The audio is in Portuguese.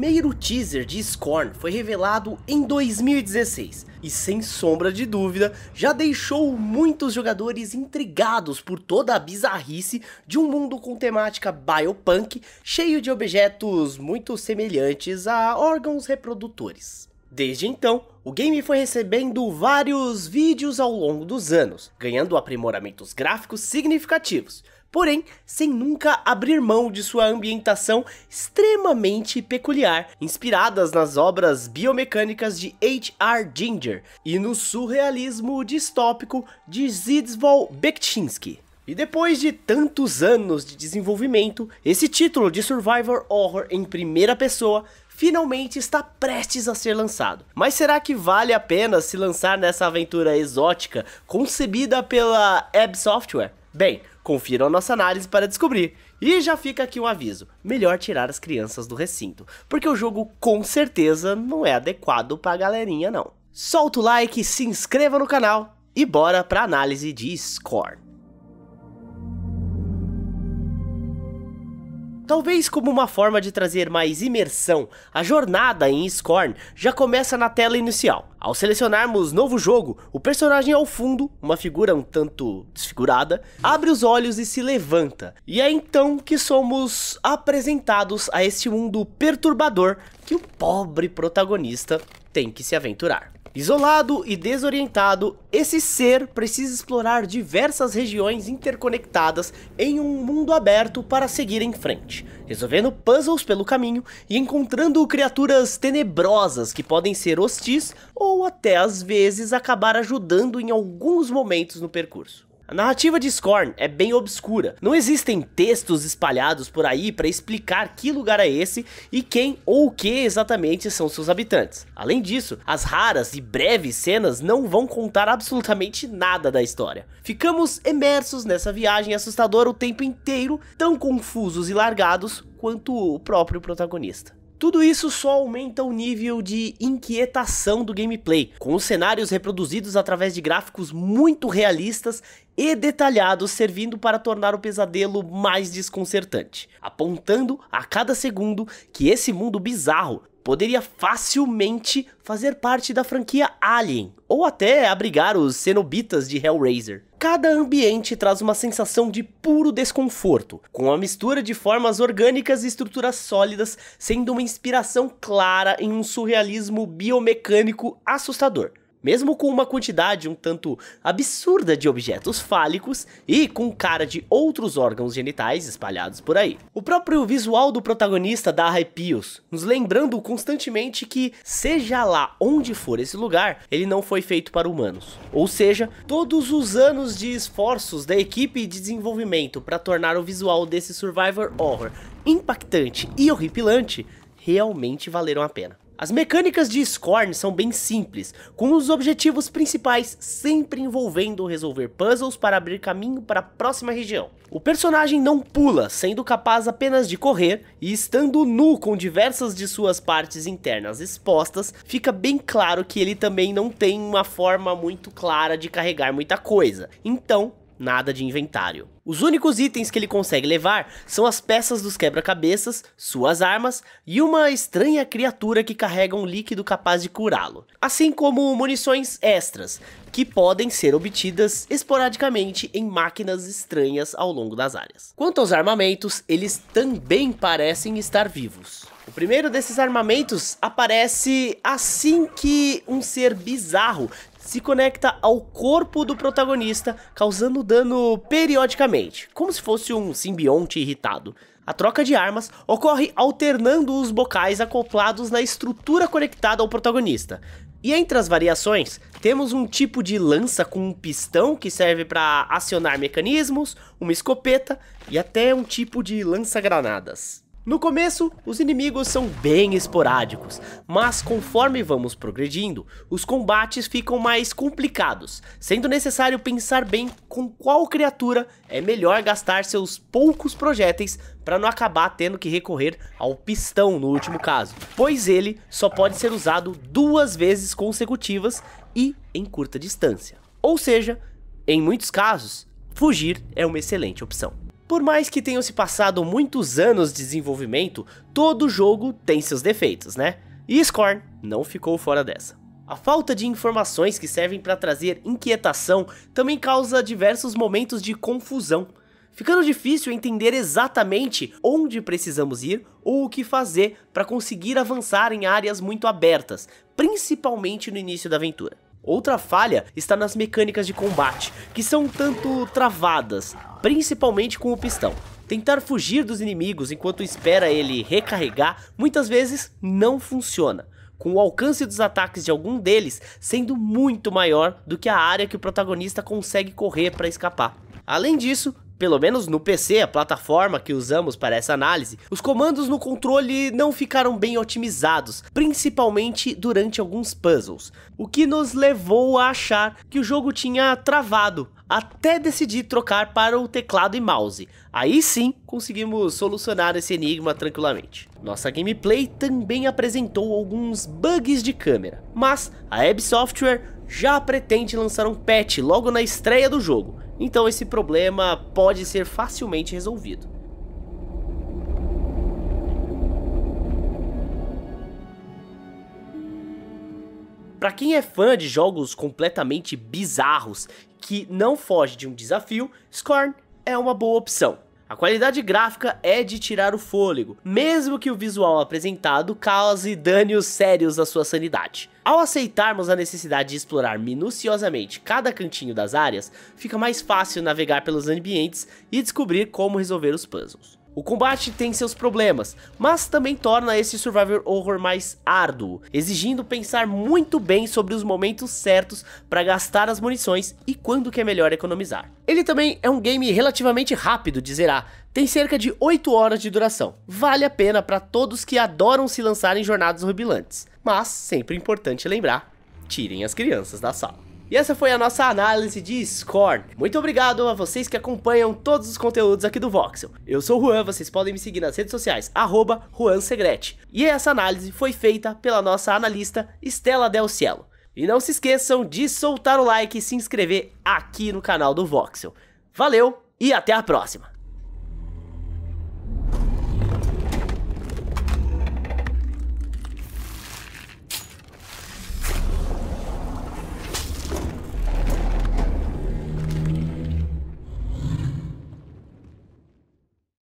primeiro teaser de Scorn foi revelado em 2016 e, sem sombra de dúvida, já deixou muitos jogadores intrigados por toda a bizarrice de um mundo com temática biopunk cheio de objetos muito semelhantes a órgãos reprodutores. Desde então, o game foi recebendo vários vídeos ao longo dos anos, ganhando aprimoramentos gráficos significativos porém sem nunca abrir mão de sua ambientação extremamente peculiar, inspiradas nas obras biomecânicas de H.R. Ginger e no surrealismo distópico de Zdzisław Bekczynski. E depois de tantos anos de desenvolvimento, esse título de Survivor Horror em primeira pessoa finalmente está prestes a ser lançado. Mas será que vale a pena se lançar nessa aventura exótica concebida pela Ebb Software? Bem, Confira a nossa análise para descobrir. E já fica aqui um aviso: melhor tirar as crianças do recinto, porque o jogo com certeza não é adequado para galerinha não. Solta o like, se inscreva no canal e bora para análise de Scorn. Talvez como uma forma de trazer mais imersão, a jornada em Scorn já começa na tela inicial. Ao selecionarmos novo jogo, o personagem ao fundo, uma figura um tanto desfigurada, abre os olhos e se levanta. E é então que somos apresentados a este mundo perturbador que o pobre protagonista tem que se aventurar. Isolado e desorientado, esse ser precisa explorar diversas regiões interconectadas em um mundo aberto para seguir em frente, resolvendo puzzles pelo caminho e encontrando criaturas tenebrosas que podem ser hostis ou até às vezes acabar ajudando em alguns momentos no percurso. A narrativa de Scorn é bem obscura. Não existem textos espalhados por aí para explicar que lugar é esse e quem ou o que exatamente são seus habitantes. Além disso, as raras e breves cenas não vão contar absolutamente nada da história. Ficamos imersos nessa viagem assustadora o tempo inteiro, tão confusos e largados quanto o próprio protagonista. Tudo isso só aumenta o nível de inquietação do gameplay, com os cenários reproduzidos através de gráficos muito realistas e detalhados, servindo para tornar o pesadelo mais desconcertante, apontando a cada segundo que esse mundo bizarro poderia facilmente fazer parte da franquia Alien, ou até abrigar os cenobitas de Hellraiser. Cada ambiente traz uma sensação de puro desconforto, com a mistura de formas orgânicas e estruturas sólidas sendo uma inspiração clara em um surrealismo biomecânico assustador. Mesmo com uma quantidade um tanto absurda de objetos fálicos e com cara de outros órgãos genitais espalhados por aí. O próprio visual do protagonista dá arrepios, nos lembrando constantemente que, seja lá onde for esse lugar, ele não foi feito para humanos. Ou seja, todos os anos de esforços da equipe de desenvolvimento para tornar o visual desse Survivor Horror impactante e horripilante realmente valeram a pena. As mecânicas de Scorn são bem simples, com os objetivos principais sempre envolvendo resolver puzzles para abrir caminho para a próxima região. O personagem não pula, sendo capaz apenas de correr, e estando nu com diversas de suas partes internas expostas, fica bem claro que ele também não tem uma forma muito clara de carregar muita coisa. Então, nada de inventário. Os únicos itens que ele consegue levar são as peças dos quebra-cabeças, suas armas e uma estranha criatura que carrega um líquido capaz de curá-lo, assim como munições extras, que podem ser obtidas esporadicamente em máquinas estranhas ao longo das áreas. Quanto aos armamentos, eles também parecem estar vivos. O primeiro desses armamentos aparece assim que um ser bizarro se conecta ao corpo do protagonista, causando dano periodicamente, como se fosse um simbionte irritado. A troca de armas ocorre alternando os bocais acoplados na estrutura conectada ao protagonista. E entre as variações, temos um tipo de lança com um pistão que serve para acionar mecanismos, uma escopeta e até um tipo de lança-granadas. No começo, os inimigos são bem esporádicos, mas conforme vamos progredindo, os combates ficam mais complicados, sendo necessário pensar bem com qual criatura é melhor gastar seus poucos projéteis para não acabar tendo que recorrer ao pistão no último caso, pois ele só pode ser usado duas vezes consecutivas e em curta distância. Ou seja, em muitos casos, fugir é uma excelente opção. Por mais que tenham se passado muitos anos de desenvolvimento, todo jogo tem seus defeitos, né? E Scorn não ficou fora dessa. A falta de informações que servem para trazer inquietação também causa diversos momentos de confusão, ficando difícil entender exatamente onde precisamos ir ou o que fazer para conseguir avançar em áreas muito abertas, principalmente no início da aventura. Outra falha está nas mecânicas de combate, que são um tanto travadas, principalmente com o pistão. Tentar fugir dos inimigos enquanto espera ele recarregar muitas vezes não funciona, com o alcance dos ataques de algum deles sendo muito maior do que a área que o protagonista consegue correr para escapar. Além disso, pelo menos no PC, a plataforma que usamos para essa análise, os comandos no controle não ficaram bem otimizados, principalmente durante alguns puzzles, o que nos levou a achar que o jogo tinha travado até decidir trocar para o teclado e mouse. Aí sim, conseguimos solucionar esse enigma tranquilamente. Nossa gameplay também apresentou alguns bugs de câmera, mas a Ebb Software já pretende lançar um patch logo na estreia do jogo, então esse problema pode ser facilmente resolvido. Para quem é fã de jogos completamente bizarros que não foge de um desafio, Scorn é uma boa opção. A qualidade gráfica é de tirar o fôlego, mesmo que o visual apresentado cause danos sérios à sua sanidade. Ao aceitarmos a necessidade de explorar minuciosamente cada cantinho das áreas, fica mais fácil navegar pelos ambientes e descobrir como resolver os puzzles. O combate tem seus problemas, mas também torna esse survival horror mais árduo, exigindo pensar muito bem sobre os momentos certos para gastar as munições e quando que é melhor economizar. Ele também é um game relativamente rápido de zerar, tem cerca de 8 horas de duração. Vale a pena para todos que adoram se lançar em jornadas rubilantes, mas sempre é importante lembrar, tirem as crianças da sala. E essa foi a nossa análise de Scorn. Muito obrigado a vocês que acompanham todos os conteúdos aqui do Voxel. Eu sou o Juan, vocês podem me seguir nas redes sociais, arroba JuanSegrete. E essa análise foi feita pela nossa analista Estela Del Cielo. E não se esqueçam de soltar o like e se inscrever aqui no canal do Voxel. Valeu e até a próxima!